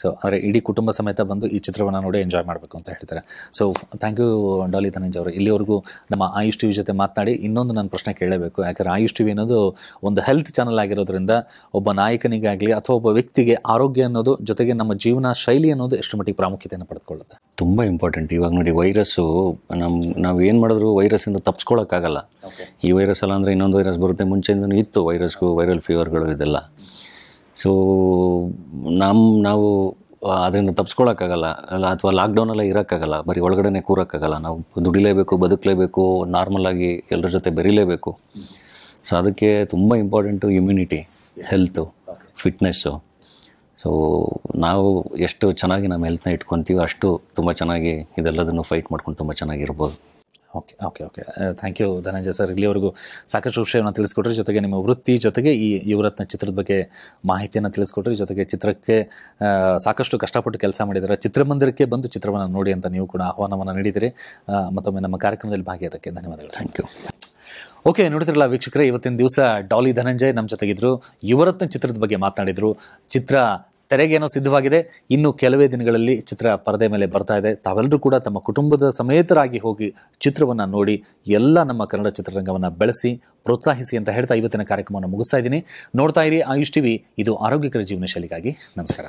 so ಅಂದರೆ ಇಡೀ ಕುಟುಂಬ ಸಮೇತ ಬಂದು ಈ ಚಿತ್ರವನ್ನು ನೋಡಿ ಎಂಜಾಯ್ ಮಾಡಬೇಕು ಅಂತ ಹೇಳ್ತಾರೆ so thank you Daali Dhananjay ಅವರು ಇಲ್ಲಿವರೆಗೂ ನಮ್ಮ ಆಯುಷ್ ಟಿವಿ ಜೊತೆ ಮಾತನಾಡಿ ಇನ್ನೊಂದು ನಾನು ಪ್ರಶ್ನೆ ಕೇಳಬೇಕು ಯಾಕಂದರೆ ಆಯುಷ್ ಟಿವಿ ಅನ್ನೋದು ಒಂದು ಹೆಲ್ತ್ ಚಾನಲ್ ಆಗಿರೋದ್ರಿಂದ ಒಬ್ಬ ನಾಯಕನಿಗಾಗಲಿ ಅಥವಾ ಒಬ್ಬ ವ್ಯಕ್ತಿಗೆ ಆರೋಗ್ಯ ಅನ್ನೋದು ಜೊತೆಗೆ ನಮ್ಮ ಜೀವನ ಶೈಲಿ ಅನ್ನೋದು ಎಷ್ಟು ಮಟ್ಟಿಗೆ ಪ್ರಾಮುಖ್ಯತೆಯನ್ನು ಪಡೆದುಕೊಳ್ಳುತ್ತೆ ತುಂಬ ಇಂಪಾರ್ಟೆಂಟ್ ಇವಾಗ ನೋಡಿ ವೈರಸ್ಸು ನಮ್ಮ ನಾವು ಏನು ಮಾಡಿದ್ರು ವೈರಸ್ಸಿಂದ ತಪ್ಸ್ಕೊಳ್ಳೋಕ್ಕಾಗಲ್ಲ ಈ ವೈರಸ್ ಅಲ್ಲ ಅಂದರೆ ಇನ್ನೊಂದು ವೈರಸ್ ಬರುತ್ತೆ ಮುಂಚೆಯಿಂದನೂ ಇತ್ತು ವೈರಸ್ಗೂ ವೈರಲ್ ಫೀವರ್ಗಳು ಇದೆಲ್ಲ ಸೊ ನಮ್ಮ ನಾವು ಅದರಿಂದ ತಪ್ಸ್ಕೊಳಕ್ಕಾಗಲ್ಲ ಅಲ್ಲ ಅಥವಾ ಲಾಕ್ಡೌನೆಲ್ಲ ಇರೋಕ್ಕಾಗಲ್ಲ ಬರೀ ಒಳಗಡೆನೆ ಕೂರೋಕ್ಕಾಗಲ್ಲ ನಾವು ದುಡಿಲೇಬೇಕು ಬದುಕಲೇಬೇಕು ನಾರ್ಮಲಾಗಿ ಎಲ್ಲರ ಜೊತೆ ಬೆರಿಲೇಬೇಕು ಸೊ ಅದಕ್ಕೆ ತುಂಬ important immunity health fitness so ನಾವು ಎಷ್ಟು ಚೆನ್ನಾಗಿ ನಮ್ಮ ಹೆಲ್ತ್ನ ಇಟ್ಕೊತೀವಿ ಅಷ್ಟು ತುಂಬ ಚೆನ್ನಾಗಿ ಇದೆಲ್ಲದನ್ನು ಫೈಟ್ ಮಾಡ್ಕೊಂಡು ತುಂಬ ಚೆನ್ನಾಗಿರ್ಬೋದು okay okay okay thank you Dhananjaya sir ಇಲ್ಲಿವರೆಗೂ ಸಾಕಷ್ಟು ವಿಷಯವನ್ನು ತಿಳಿಸ್ಕೊಟ್ರಿ ಜೊತೆಗೆ ನಿಮ್ಮ ವೃತ್ತಿ ಜೊತೆಗೆ ಈ ಯುವರತ್ನ ಚಿತ್ರದ ಬಗ್ಗೆ ಮಾಹಿತಿಯನ್ನು ತಿಳಿಸ್ಕೊಟ್ರಿ ಜೊತೆಗೆ ಚಿತ್ರಕ್ಕೆ ಸಾಕಷ್ಟು ಕಷ್ಟಪಟ್ಟು ಕೆಲಸ ಮಾಡಿದ್ದಾರೆ ಚಿತ್ರಮಂದಿರಕ್ಕೆ ಬಂದು ಚಿತ್ರವನ್ನು ನೋಡಿ ಅಂತ ನೀವು ಕೂಡ ಆಹ್ವಾನವನ್ನು ನೀಡಿದಿರಿ ಮತ್ತೊಮ್ಮೆ ನಮ್ಮ ಕಾರ್ಯಕ್ರಮದಲ್ಲಿ ಭಾಗಿಯಾದಕ್ಕೆ ಧನ್ಯವಾದಗಳು ಥ್ಯಾಂಕ್ ಯು ಓಕೆ ನೋಡ್ತಿರಲ್ಲ ವೀಕ್ಷಕರೇ ಇವತ್ತಿನ ದಿವಸ ಡಾಲಿ ಧನಂಜಯ್ ನಮ್ಮ ಜೊತೆಗಿದ್ರು ಯುವರತ್ನ ಚಿತ್ರದ ಬಗ್ಗೆ ಮಾತನಾಡಿದರು ಚಿತ್ರ ತೆರೆಗೇನೋ ಸಿದ್ಧವಾಗಿದೆ ಇನ್ನು ಕೆಲವೇ ದಿನಗಳಲ್ಲಿ ಚಿತ್ರ ಪರದೆ ಮೇಲೆ ಬರ್ತಾ ಇದೆ ತಾವೆಲ್ಲರೂ ಕೂಡ ತಮ್ಮ ಕುಟುಂಬದ ಸಮೇತರಾಗಿ ಹೋಗಿ ಚಿತ್ರವನ್ನು ನೋಡಿ ಎಲ್ಲ ನಮ್ಮ ಕನ್ನಡ ಚಿತ್ರರಂಗವನ್ನು ಬೆಳೆಸಿ ಪ್ರೋತ್ಸಾಹಿಸಿ ಅಂತ ಹೇಳ್ತಾ ಇವತ್ತಿನ ಕಾರ್ಯಕ್ರಮವನ್ನು ಮುಗಿಸ್ತಾ ಇದ್ದೀನಿ ನೋಡ್ತಾ ಇರಿ ಆಯುಷ್ ಟಿವಿ ಇದು ಆರೋಗ್ಯಕರ ಜೀವನ ಶೈಲಿಗಾಗಿ ನಮಸ್ಕಾರ